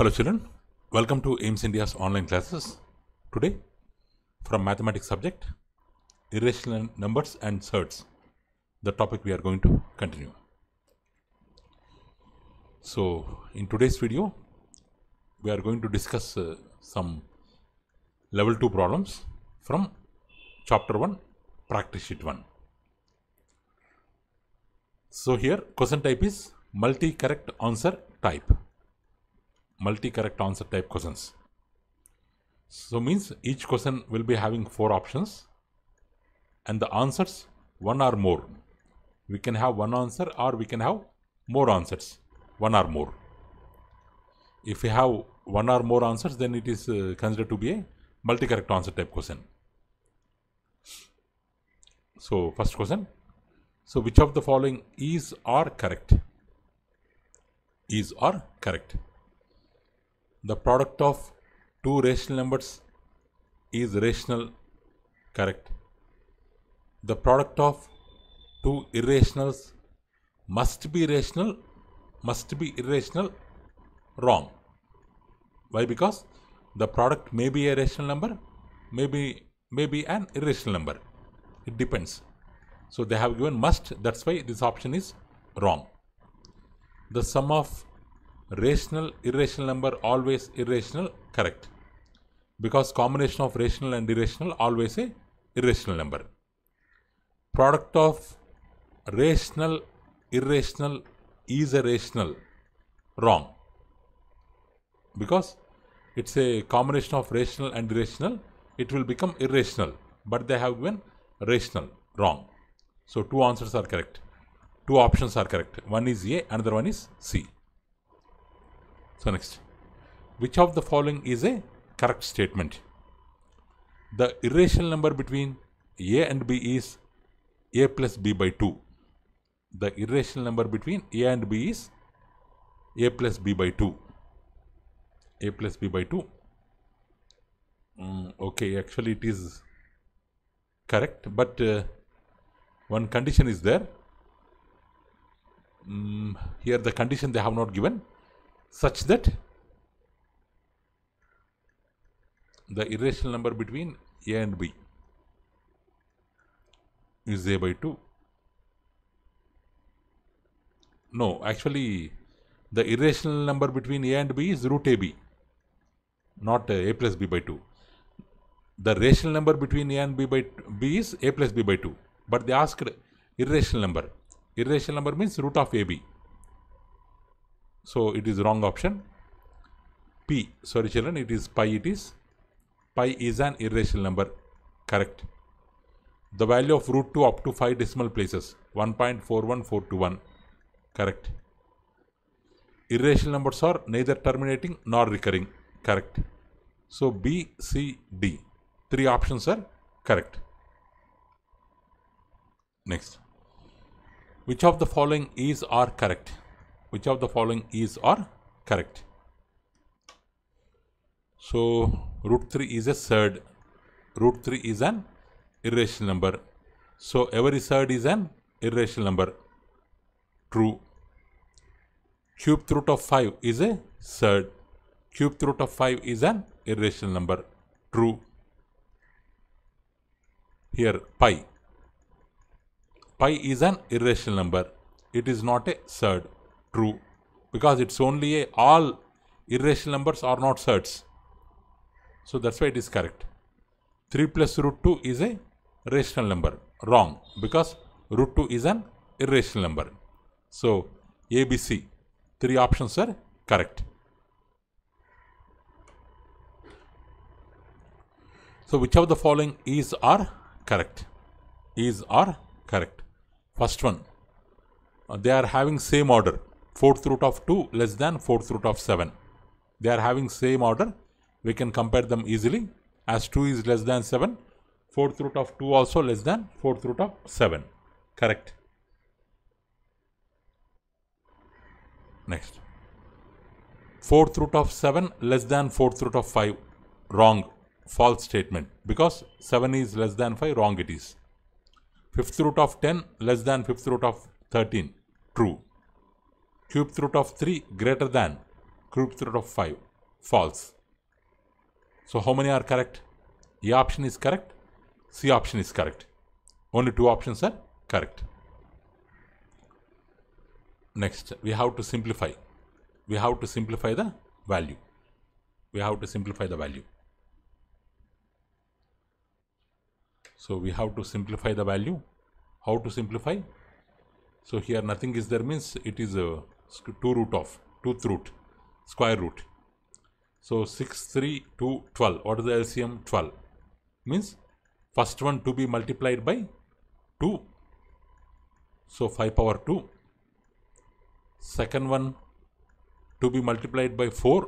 Hello children, welcome to AIMS India's online classes. Today, from mathematics subject, irrational numbers and certs, the topic we are going to continue. So, in today's video, we are going to discuss uh, some level 2 problems from chapter 1, practice sheet 1. So, here question type is multi-correct answer type multi-correct answer type questions. So means each question will be having four options and the answers one or more. We can have one answer or we can have more answers, one or more. If we have one or more answers, then it is uh, considered to be a multi-correct answer type question. So first question. So which of the following is or correct? Is or correct? the product of two rational numbers is rational, correct. The product of two irrationals must be rational, must be irrational, wrong. Why? Because the product may be a rational number, may be, may be an irrational number. It depends. So they have given must, that's why this option is wrong. The sum of rational irrational number always irrational correct because combination of rational and irrational always a irrational number product of rational irrational is a rational wrong because it's a combination of rational and irrational it will become irrational but they have been rational wrong so two answers are correct two options are correct one is a another one is c so next, which of the following is a correct statement? The irrational number between a and b is a plus b by 2. The irrational number between a and b is a plus b by 2. a plus b by 2. Mm, okay, actually it is correct, but uh, one condition is there. Mm, here the condition they have not given such that the irrational number between a and b is a by 2. No, actually the irrational number between a and b is root ab, not a plus b by 2. The rational number between a and b by b is a plus b by 2, but they asked irrational number. Irrational number means root of ab. So it is wrong option. P, sorry children, it is pi it is. Pi is an irrational number, correct. The value of root 2 up to 5 decimal places, 1.41421, correct. Irrational numbers are neither terminating nor recurring, correct. So B, C, D, three options are correct. Next. Which of the following is or correct? which of the following is or correct. So root 3 is a third. Root 3 is an irrational number. So every third is an irrational number. True. Cube root of 5 is a third. Cube root of 5 is an irrational number. True. Here pi. Pi is an irrational number. It is not a third true because it's only a all irrational numbers are not certs. So that's why it is correct. 3 plus root 2 is a rational number. Wrong because root 2 is an irrational number. So A, B, C, three options are correct. So which of the following is or correct? Is or correct. First one, uh, they are having same order. 4th root of 2 less than 4th root of 7. They are having same order. We can compare them easily as 2 is less than 7, 4th root of 2 also less than 4th root of 7. Correct. Next. 4th root of 7 less than 4th root of 5. Wrong. False statement. Because 7 is less than 5. Wrong it is. 5th root of 10 less than 5th root of 13. True. Cube root of 3 greater than cube root of 5. False. So how many are correct? A option is correct. C option is correct. Only two options are correct. Next, we have to simplify. We have to simplify the value. We have to simplify the value. So we have to simplify the value. How to simplify? So here nothing is there means it is a uh, 2 root of 2th root square root so 6 3 2 12 what is the LCM 12 means first one to be multiplied by 2 so 5 power 2 second one to be multiplied by 4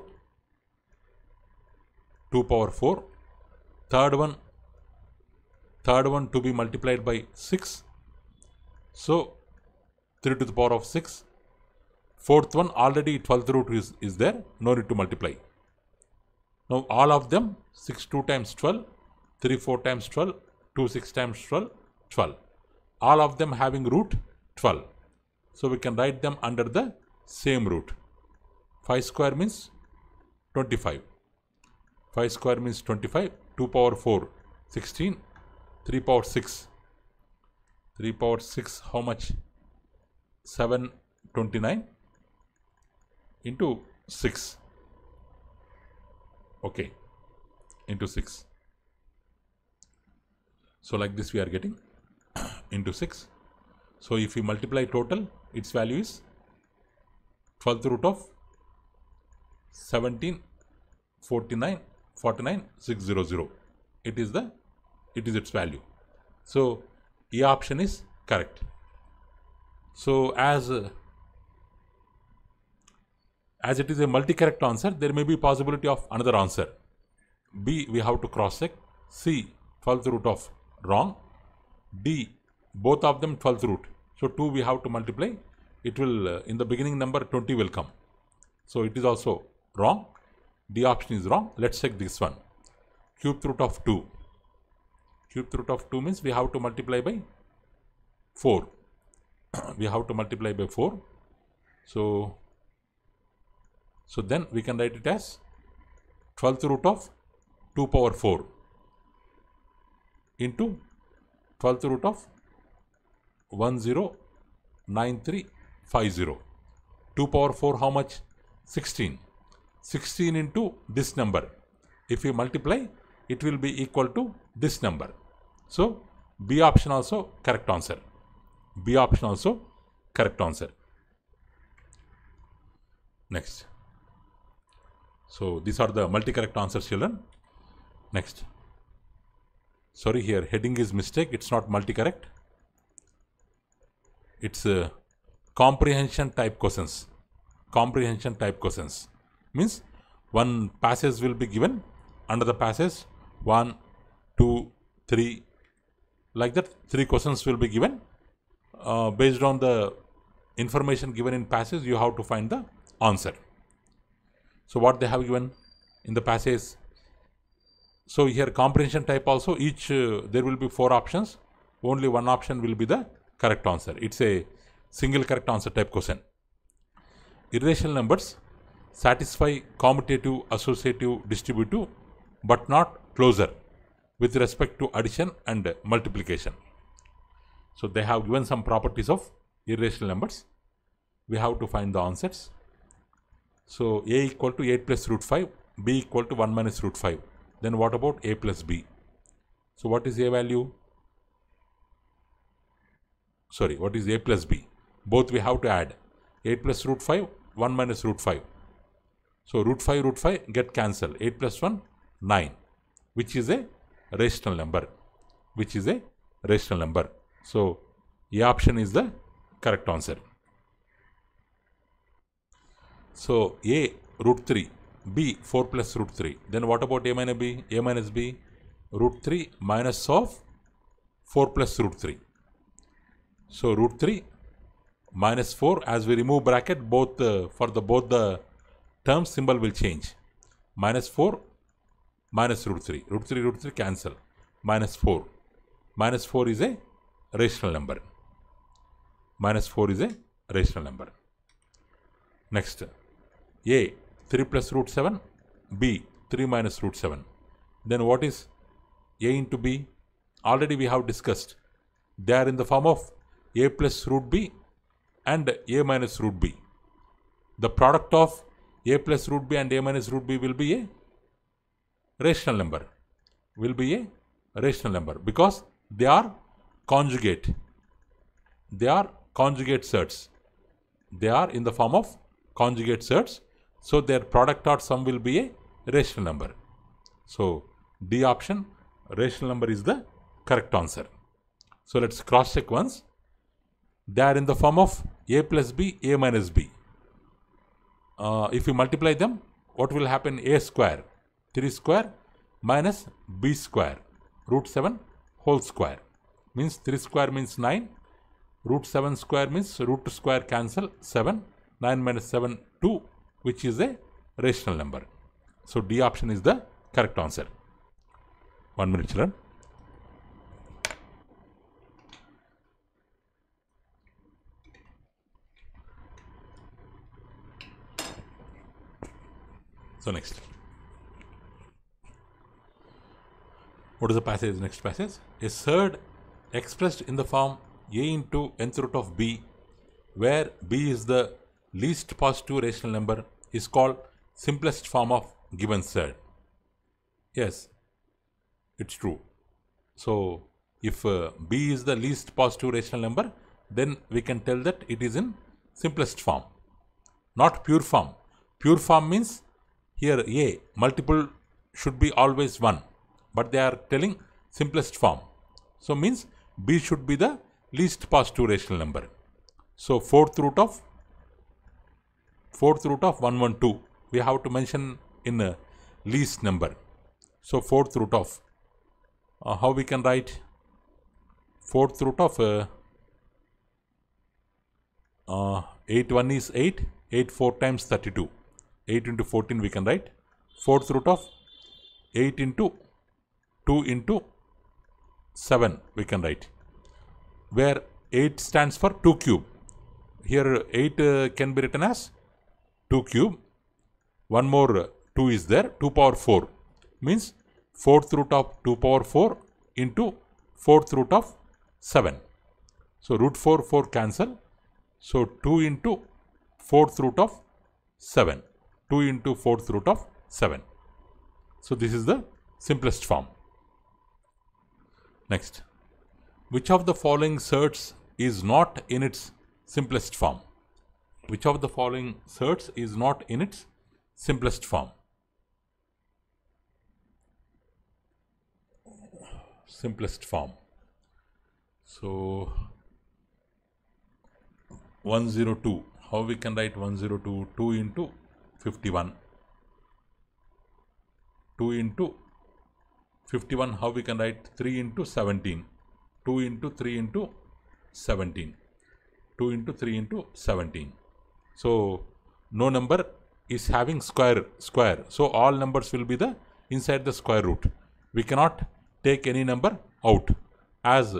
2 power 4 third one third one to be multiplied by 6 so 3 to the power of 6 Fourth one already 12th root is, is there, no need to multiply. Now all of them 6 2 times 12, 3 4 times 12, 2 6 times 12, 12. All of them having root 12. So we can write them under the same root. 5 square means 25. 5 square means 25, 2 power 4, 16, 3 power 6, 3 power 6, how much? 7, 29 into 6 okay into 6 so like this we are getting into 6 so if we multiply total its value is 12th root of 17 49 49 600 it is the it is its value so e option is correct so as uh, as it is a multi-correct answer, there may be possibility of another answer. B, we have to cross-check. C, 12th root of wrong. D, both of them 12th root. So 2 we have to multiply. It will, uh, in the beginning number 20 will come. So it is also wrong. D option is wrong. Let's check this one. Cube root of 2. Cube root of 2 means we have to multiply by 4. we have to multiply by 4. So so then we can write it as 12th root of 2 power 4 into 12th root of 109350. 2 power 4 how much? 16. 16 into this number. If you multiply, it will be equal to this number. So, B option also correct answer. B option also correct answer. Next. So these are the multi-correct answers children. Next. Sorry here, heading is mistake. It's not multi-correct. It's a uh, comprehension type questions. Comprehension type questions. Means one passage will be given. Under the passage, one, two, three, like that, three questions will be given. Uh, based on the information given in passage, you have to find the answer. So what they have given in the passage. So here comprehension type also each uh, there will be four options. Only one option will be the correct answer. It's a single correct answer type question. Irrational numbers satisfy commutative, associative, distributive but not closure with respect to addition and multiplication. So they have given some properties of irrational numbers. We have to find the answers. So a equal to 8 plus root 5, b equal to 1 minus root 5. Then what about a plus b? So what is a value? Sorry, what is a plus b? Both we have to add. 8 plus root 5, 1 minus root 5. So root 5, root 5 get cancelled. 8 plus 1, 9, which is a rational number, which is a rational number. So, A option is the correct answer. So a root 3, b 4 plus root 3. Then what about a minus b? a minus b root 3 minus of 4 plus root 3. So root 3 minus 4 as we remove bracket both uh, for the both the term symbol will change. Minus 4 minus root 3. Root 3 root 3 cancel. Minus 4. Minus 4 is a rational number. Minus 4 is a rational number. Next a 3 plus root 7 b 3 minus root 7 then what is a into b already we have discussed they are in the form of a plus root b and a minus root b the product of a plus root b and a minus root b will be a rational number will be a rational number because they are conjugate they are conjugate sets they are in the form of conjugate sets so their product or sum will be a rational number. So D option, rational number is the correct answer. So let's cross check once. They are in the form of A plus B, A minus B. Uh, if you multiply them, what will happen? A square, 3 square minus B square, root 7 whole square. Means 3 square means 9, root 7 square means root square cancel 7, 9 minus 7, 2, which is a rational number. So D option is the correct answer. One minute children. So next. What is the passage? Next passage. A third expressed in the form a into nth root of b, where b is the least positive rational number is called simplest form of given set. Yes, it's true. So, if uh, B is the least positive rational number, then we can tell that it is in simplest form, not pure form. Pure form means here A, multiple should be always 1, but they are telling simplest form. So, means B should be the least positive rational number. So, fourth root of fourth root of 112. We have to mention in a least number. So fourth root of uh, how we can write fourth root of uh, uh, 8 1 is 8 8 4 times 32 8 into 14 we can write fourth root of 8 into 2 into 7 we can write where 8 stands for 2 cube here 8 uh, can be written as 2 cube. One more uh, 2 is there. 2 power 4 means 4th root of 2 power 4 into 4th root of 7. So, root 4, 4 cancel. So, 2 into 4th root of 7. 2 into 4th root of 7. So, this is the simplest form. Next, which of the following certs is not in its simplest form? which of the following certs is not in its simplest form? Simplest form. So 102, how we can write 102, 2 into 51. 2 into 51, how we can write 3 into 17. 2 into 3 into 17. 2 into 3 into 17. So no number is having square square. So all numbers will be the inside the square root. We cannot take any number out as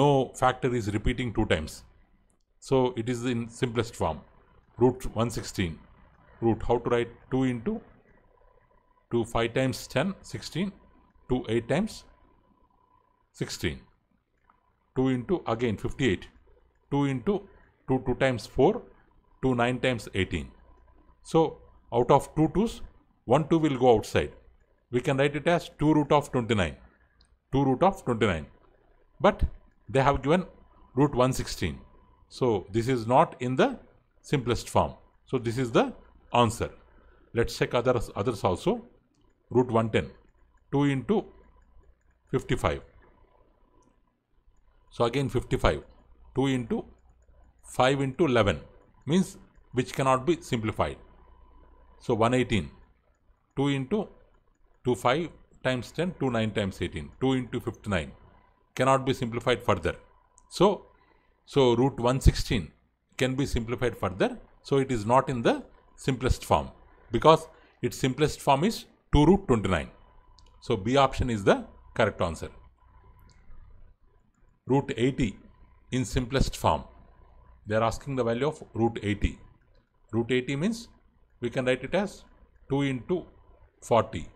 no factor is repeating two times. So it is in simplest form. Root 116. Root how to write 2 into 2 5 times 10 16 2 8 times 16 2 into again 58 2 into 2 2 times 4 2 9 times 18. So out of 2 2's, 1 2 will go outside. We can write it as 2 root of 29. 2 root of 29. But they have given root 116. So this is not in the simplest form. So this is the answer. Let's check others, others also. Root 110. 2 into 55. So again 55. 2 into 5 into 11 means which cannot be simplified. So 118, 2 into 2 5 times 10, 2 9 times 18, 2 into 59 cannot be simplified further. So, so root 116 can be simplified further. So it is not in the simplest form because its simplest form is 2 root 29. So B option is the correct answer. Root 80 in simplest form they are asking the value of root 80. Root 80 means we can write it as 2 into 40.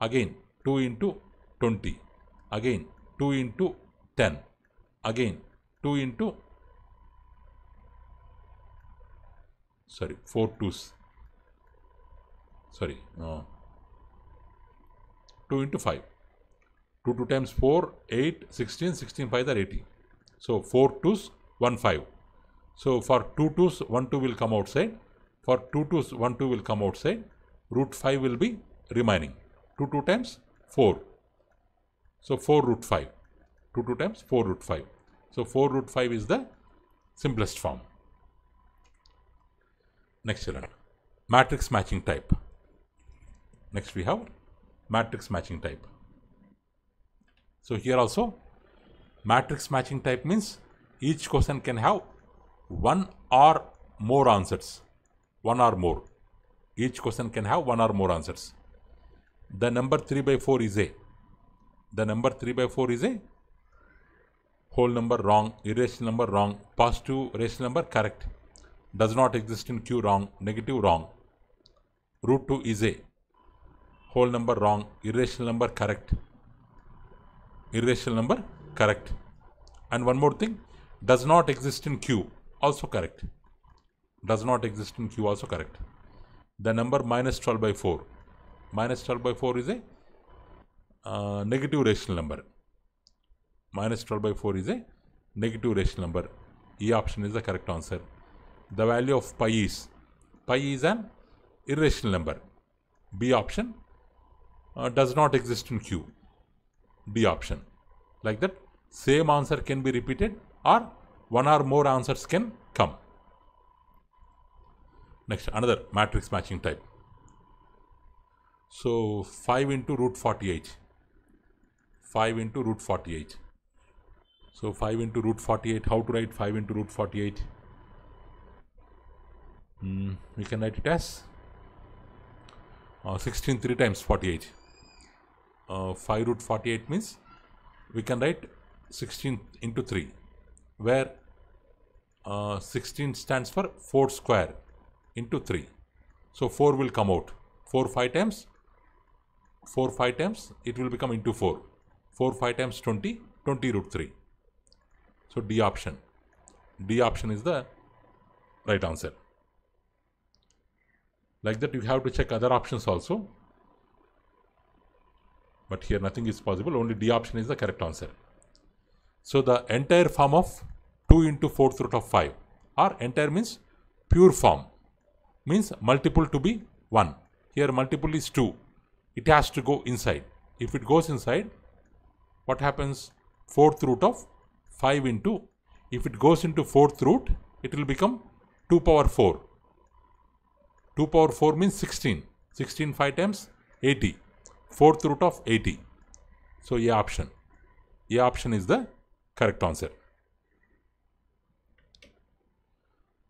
Again 2 into 20. Again 2 into 10. Again 2 into sorry 4 twos sorry no. 2 into 5 2 2 times 4 8 16 16 5 are 80 so 4 twos 1 5 so for 2 2s, 1 2 will come outside. For 2 2s, 1 2 will come outside. Root 5 will be remaining. 2 2 times 4. So 4 root 5. 2 2 times 4 root 5. So 4 root 5 is the simplest form. Next children, matrix matching type. Next we have matrix matching type. So here also matrix matching type means each question can have one or more answers. One or more. Each question can have one or more answers. The number 3 by 4 is a. The number 3 by 4 is a whole number wrong, irrational number wrong, positive rational number correct, does not exist in Q wrong, negative wrong. Root 2 is a whole number wrong, irrational number correct, irrational number correct. And one more thing, does not exist in Q also correct. Does not exist in Q also correct. The number minus 12 by 4. Minus 12 by 4 is a uh, negative rational number. Minus 12 by 4 is a negative rational number. E option is the correct answer. The value of pi is, pi is an irrational number. B option uh, does not exist in Q. D option. Like that, same answer can be repeated or one or more answers can come. Next, another matrix matching type. So 5 into root 48. 5 into root 48. So 5 into root 48, how to write 5 into root 48? Mm, we can write it as uh, 16 3 times 48. Uh, 5 root 48 means we can write 16 into 3 where uh, 16 stands for 4 square into 3. So 4 will come out. 4 5 times 4 5 times it will become into 4. 4 5 times 20 20 root 3. So D option. D option is the right answer. Like that you have to check other options also. But here nothing is possible only D option is the correct answer. So the entire form of 2 into fourth root of 5 or entire means pure form means multiple to be 1. Here multiple is 2. It has to go inside. If it goes inside, what happens? Fourth root of 5 into, if it goes into fourth root, it will become 2 power 4. 2 power 4 means 16. 16 5 times 80. Fourth root of 80. So, A option. A option is the correct answer.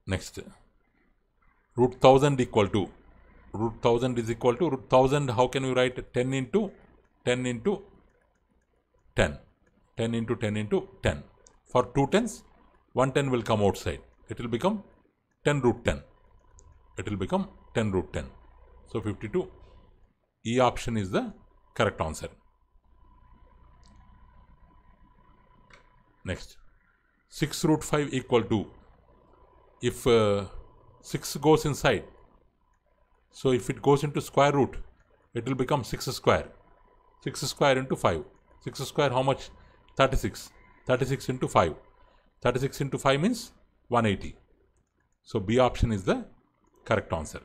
Next, root 1000 equal to, root 1000 is equal to, root 1000 how can we write 10 into 10 into 10, 10 into 10 into 10. For 2 tens, 1 10 will come outside. It will become 10 root 10. It will become 10 root 10. So 52, E option is the correct answer. Next, 6 root 5 equal to if uh, 6 goes inside so if it goes into square root it will become 6 square 6 square into 5 6 square how much 36 36 into 5 36 into 5 means 180 so b option is the correct answer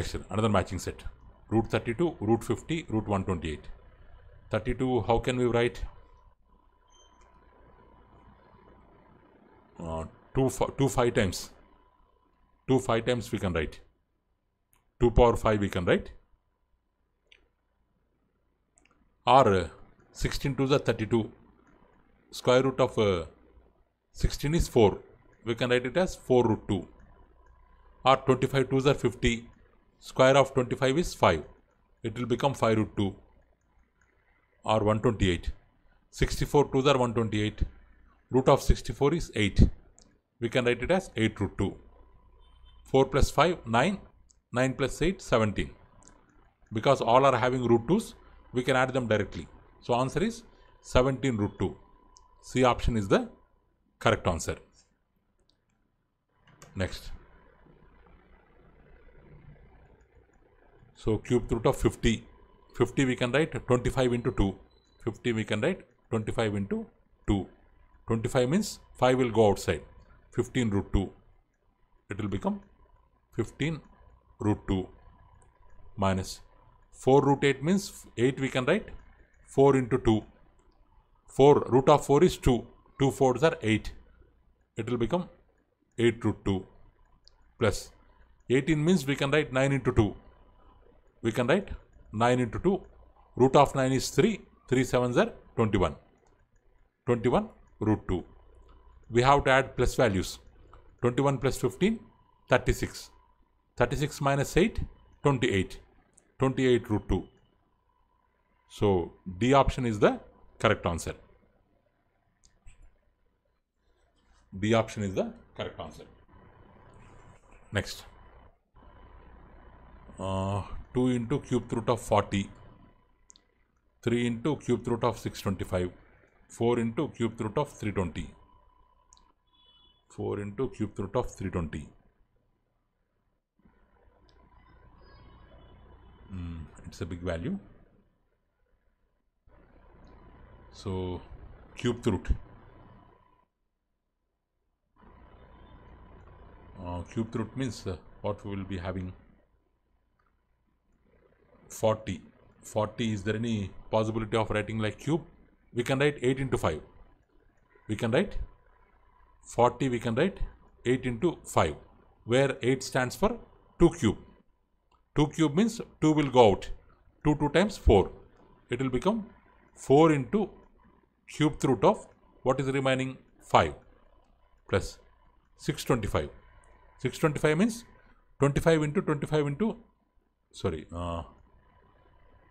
next another matching set root 32 root 50 root 128 32 how can we write Uh, two, 2 5 times. 2 5 times we can write. 2 power 5 we can write. Or uh, 16 to the 32. Square root of uh, 16 is 4. We can write it as 4 root 2. Or 25 to the 50. Square of 25 is 5. It will become 5 root 2. Or 128. 64 to the 128. Root of 64 is 8. We can write it as 8 root 2. 4 plus 5, 9. 9 plus 8, 17. Because all are having root 2s, we can add them directly. So answer is 17 root 2. C option is the correct answer. Next. So cube root of 50. 50 we can write 25 into 2. 50 we can write 25 into 2. 25 means 5 will go outside. 15 root 2. It will become 15 root 2 minus 4 root 8 means 8 we can write 4 into 2. 4 root of 4 is 2. 2 4s are 8. It will become 8 root 2 plus 18 means we can write 9 into 2. We can write 9 into 2. Root of 9 is 3. 3 7s are 21. 21 root 2. We have to add plus values. 21 plus 15, 36. 36 minus 8, 28. 28 root 2. So D option is the correct answer. D option is the correct answer. Next. Uh, 2 into cube root of 40. 3 into cube root of 625. 4 into cube root of 320. 4 into cube root of 320. Mm, it's a big value. So cube root. Uh, cube root means uh, what we will be having 40. 40 is there any possibility of writing like cube? we can write 8 into 5. We can write 40, we can write 8 into 5, where 8 stands for 2 cube. 2 cube means 2 will go out. 2 2 times 4. It will become 4 into cube root of what is remaining 5 plus 625. 625 means 25 into 25 into sorry uh,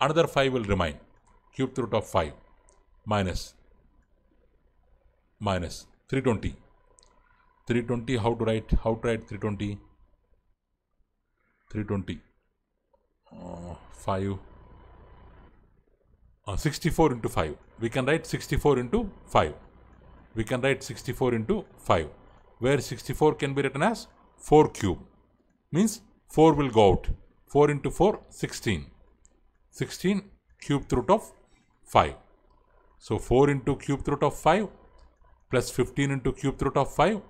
another 5 will remain. Cube root of 5 minus minus 320. 320 how to write? How to write 320? 320. Uh, 5. Uh, 64 into 5. We can write 64 into 5. We can write 64 into 5. Where 64 can be written as 4 cube. Means 4 will go out. 4 into 4, 16. 16 cubed root of 5. So 4 into cubed root of 5 plus 15 into cubed root of 5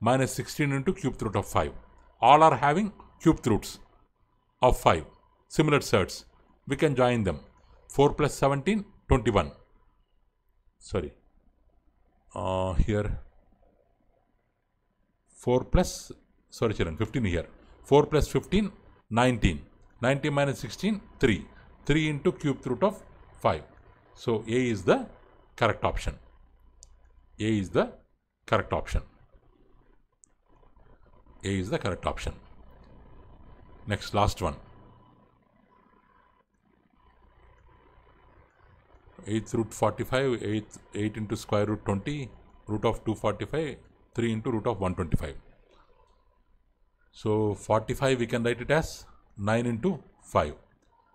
minus 16 into cubed root of 5. All are having cubed roots of 5. Similar sets. We can join them. 4 plus 17, 21. Sorry. Uh, here 4 plus, sorry children, 15 here. 4 plus 15, 19. 19 minus 16, 3. 3 into cube root of 5. So, A is the correct option. A is the correct option. A is the correct option. Next, last one. 8th root 45, 8 into square root 20, root of 245, 3 into root of 125. So, 45 we can write it as 9 into 5.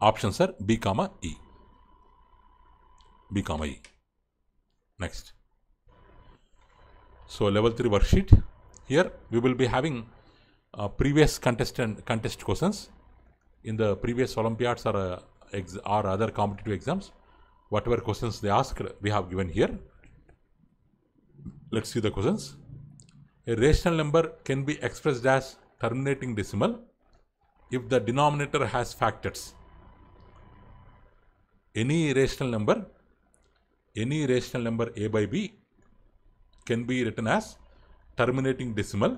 Options are B comma E. B comma E. Next. So level 3 worksheet. Here we will be having uh, previous contestant contest questions in the previous Olympiads or, uh, or other competitive exams. Whatever questions they ask, we have given here. Let's see the questions. A rational number can be expressed as terminating decimal if the denominator has factors any rational number, any rational number a by b can be written as terminating decimal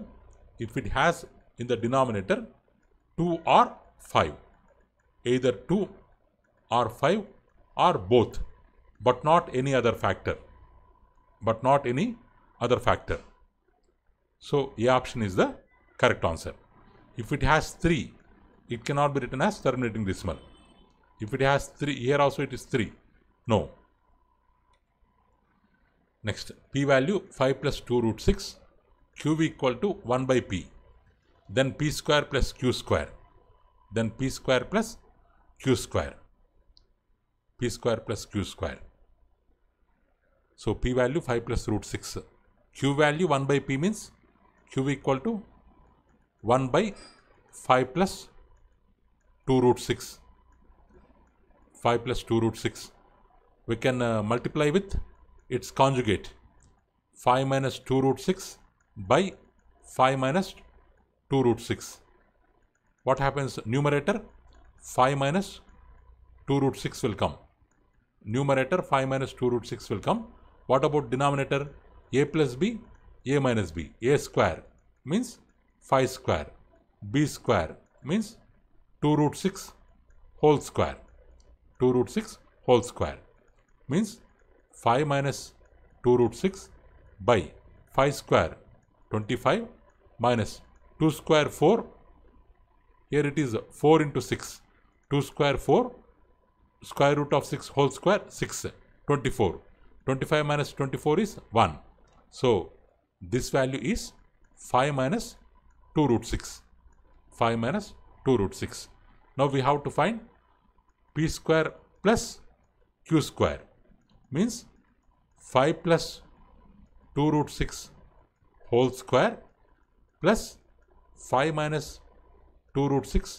if it has in the denominator 2 or 5, either 2 or 5 or both, but not any other factor, but not any other factor. So, A option is the correct answer. If it has 3, it cannot be written as terminating decimal. If it has 3, here also it is 3. No. Next, p value 5 plus 2 root 6, q equal to 1 by p. Then p square plus q square. Then p square plus q square. p square plus q square. So p value 5 plus root 6. q value 1 by p means q equal to 1 by 5 plus 2 root 6 5 plus 2 root 6. We can uh, multiply with its conjugate 5 minus 2 root 6 by 5 minus 2 root 6. What happens numerator 5 minus 2 root 6 will come. Numerator 5 minus 2 root 6 will come. What about denominator a plus b a minus b a square means 5 square b square means 2 root 6 whole square. 2 root 6 whole square means 5 minus 2 root 6 by 5 square 25 minus 2 square 4 here it is 4 into 6 2 square 4 square root of 6 whole square 6 24 25 minus 24 is 1 so this value is 5 minus 2 root 6 5 minus 2 root 6 now we have to find B square plus q square means 5 plus 2 root 6 whole square plus 5 minus 2 root 6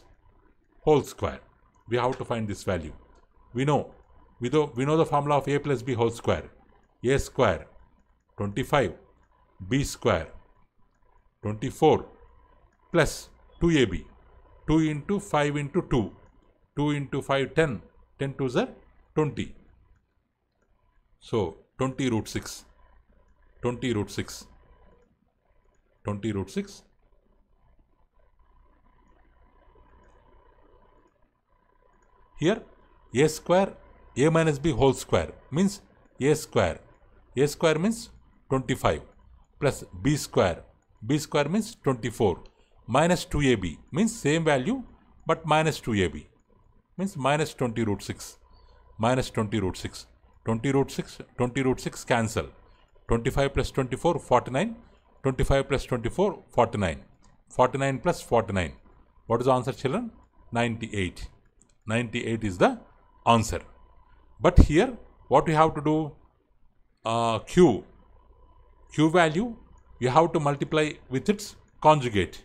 whole square. We have to find this value. We know we know, we know the formula of a plus b whole square. a square 25 b square 24 plus 2ab 2 into 5 into 2 2 into 5, 10. 10 to the 20. So 20 root 6. 20 root 6. 20 root 6. Here a square a minus b whole square means a square. a square means 25 plus b square. b square means 24 minus 2ab means same value but minus 2ab means minus 20 root 6 minus 20 root 6 20 root 6 20 root 6 cancel 25 plus 24 49 25 plus 24 49 49 plus 49 what is the answer children 98 98 is the answer but here what we have to do uh, q q value you have to multiply with its conjugate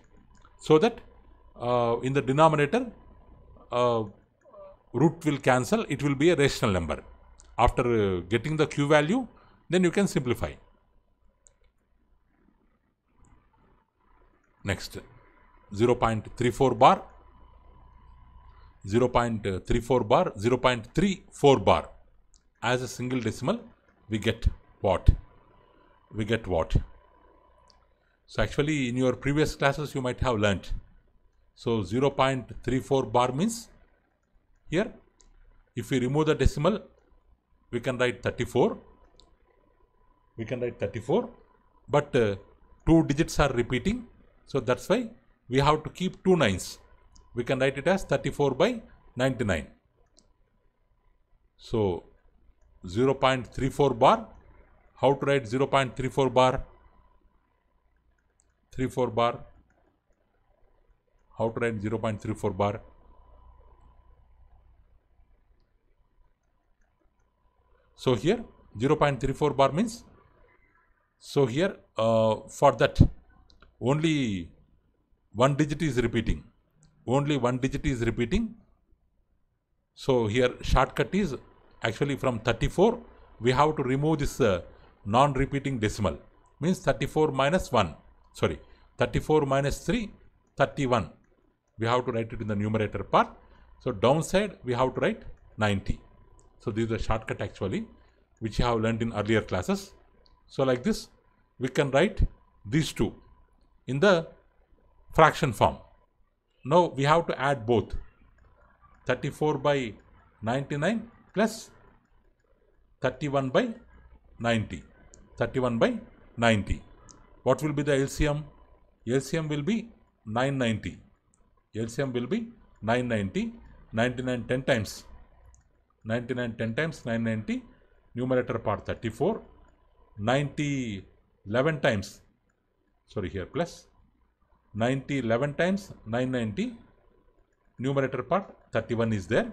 so that uh, in the denominator uh, root will cancel, it will be a rational number. After uh, getting the q value, then you can simplify. Next, 0.34 bar, 0.34 bar, 0.34 bar. As a single decimal, we get what? We get what? So actually in your previous classes you might have learnt. So 0.34 bar means here, if we remove the decimal, we can write 34. We can write 34. But uh, two digits are repeating. So that's why we have to keep two nines. We can write it as 34 by 99. So 0 0.34 bar. How to write 0 0.34 bar? 34 bar. How to write 0 0.34 bar? So here 0.34 bar means, so here uh, for that only one digit is repeating, only one digit is repeating. So here shortcut is actually from 34, we have to remove this uh, non-repeating decimal means 34 minus 1, sorry 34 minus 3, 31. We have to write it in the numerator part. So downside we have to write 90. So this is a shortcut actually, which you have learned in earlier classes. So like this, we can write these two in the fraction form. Now we have to add both 34 by 99 plus 31 by 90. 31 by 90. What will be the LCM? LCM will be 990. LCM will be 990. 99 10 times 99 10 times 990 numerator part 34 90 11 times sorry here plus 90 11 times 990 numerator part 31 is there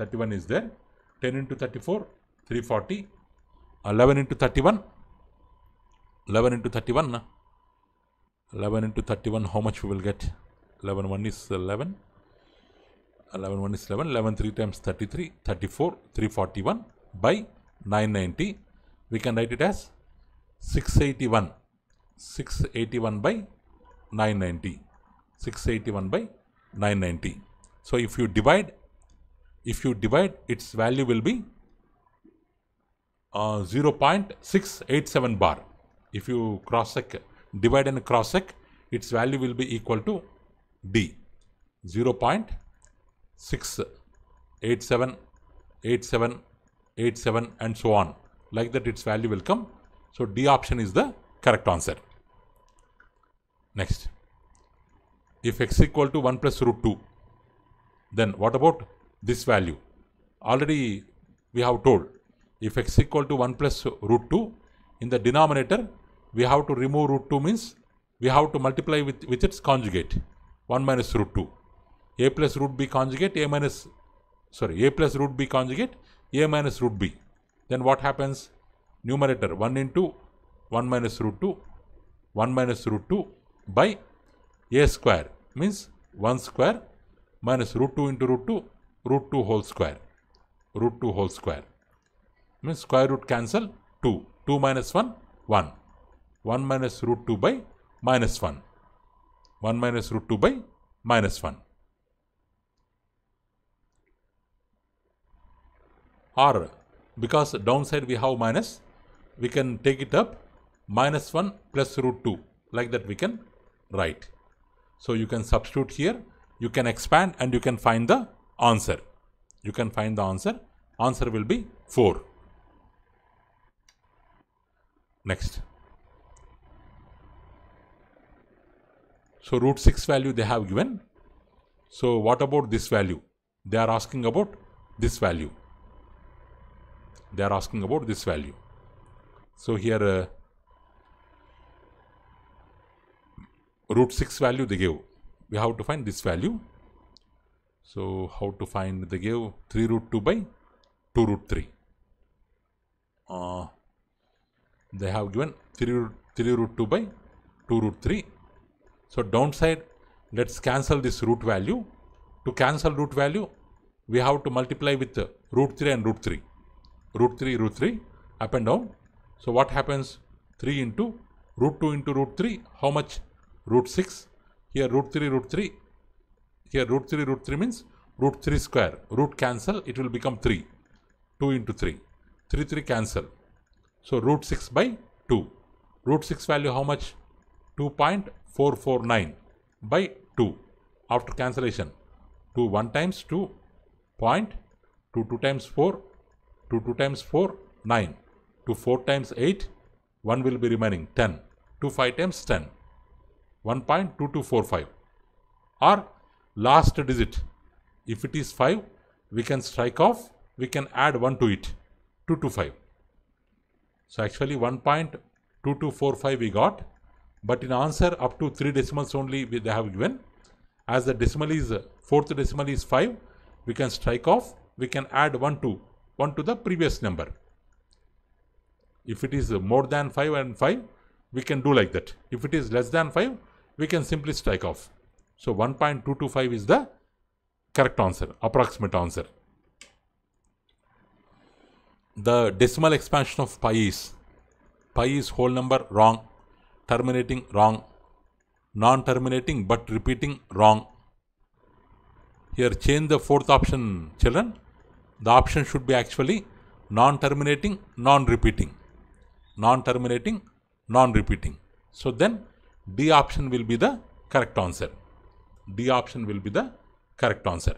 31 is there 10 into 34 340 11 into 31 11 into 31 11 into 31 how much we will get 11 1 is 11 11 1 is 11, 11 3 times 33, 34, 341 by 990. We can write it as 681, 681 by 990, 681 by 990. So if you divide, if you divide, its value will be uh, 0.687 bar. If you cross sec, divide and cross sec, its value will be equal to D, 0. 6, 8, 7, 8, 7, 8, 7 and so on. Like that its value will come. So D option is the correct answer. Next, if x equal to 1 plus root 2, then what about this value? Already we have told if x equal to 1 plus root 2, in the denominator we have to remove root 2 means we have to multiply with, with its conjugate 1 minus root 2 a plus root b conjugate, a minus, sorry, a plus root b conjugate, a minus root b. Then what happens? Numerator 1 into 1 minus root 2, 1 minus root 2 by a square means 1 square minus root 2 into root 2, root 2 whole square, root 2 whole square means square root cancel 2, 2 minus 1, 1, 1 minus root 2 by minus 1, 1 minus root 2 by minus 1. R, because downside we have minus, we can take it up minus 1 plus root 2 like that we can write. So you can substitute here, you can expand and you can find the answer. You can find the answer. Answer will be 4. Next. So root 6 value they have given. So what about this value? They are asking about this value they are asking about this value so here uh, root 6 value they give we have to find this value so how to find they give 3 root 2 by 2 root 3 uh, they have given 3 root, 3 root 2 by 2 root 3 so downside let's cancel this root value to cancel root value we have to multiply with uh, root 3 and root 3 root 3 root 3 up and down. So what happens 3 into root 2 into root 3 how much root 6 here root 3 root 3 here root 3 root 3 means root 3 square root cancel it will become 3 2 into 3 3 3 cancel so root 6 by 2 root 6 value how much 2.449 by 2 after cancellation 2 1 times 2 point 2 2 times 4 2, 2 times 4, 9. To 4 times 8, 1 will be remaining, 10. To 5 times 10, 1.2245. Or last digit, if it is 5, we can strike off, we can add 1 to it, 2 5. So actually 1.2245 we got, but in answer up to 3 decimals only we, they have given. As the decimal is, fourth decimal is 5, we can strike off, we can add 1 to 1 to the previous number. If it is more than 5 and 5, we can do like that. If it is less than 5, we can simply strike off. So 1.225 is the correct answer, approximate answer. The decimal expansion of pi is pi is whole number wrong, terminating wrong, non-terminating but repeating wrong. Here change the fourth option children the option should be actually non-terminating, non-repeating. Non-terminating, non-repeating. So then D option will be the correct answer. D option will be the correct answer.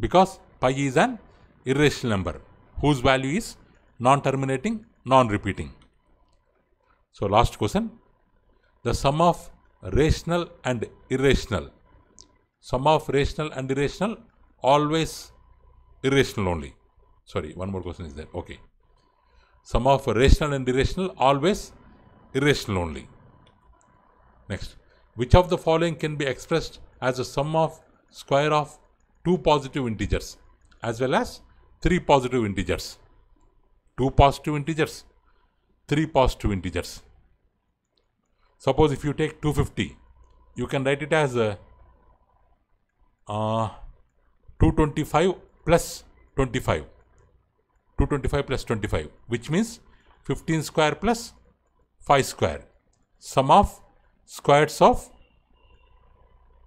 Because pi is an irrational number whose value is non-terminating, non-repeating. So last question. The sum of rational and irrational. Sum of rational and irrational always irrational only. Sorry, one more question is there. Okay. Sum of rational and irrational always irrational only. Next. Which of the following can be expressed as a sum of square of two positive integers as well as three positive integers? Two positive integers, three positive integers. Suppose if you take 250, you can write it as a, uh, 225 plus 25. 225 plus 25 which means 15 square plus 5 square. Sum of squares of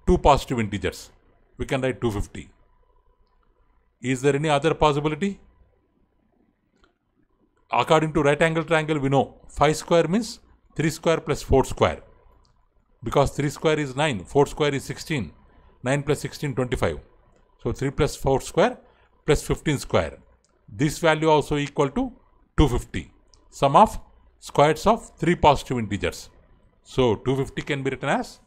two positive integers. We can write 250. Is there any other possibility? According to right angle triangle we know 5 square means 3 square plus 4 square. Because 3 square is 9, 4 square is 16, 9 plus 16 25. So 3 plus 4 square plus 15 square. This value also equal to 250. Sum of squares of three positive integers. So 250 can be written as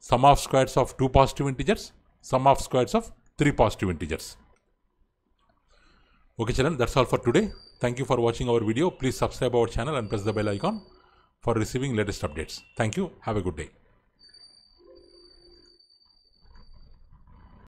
sum of squares of two positive integers, sum of squares of three positive integers. Okay children, that's all for today. Thank you for watching our video. Please subscribe our channel and press the bell icon for receiving latest updates. Thank you. Have a good day.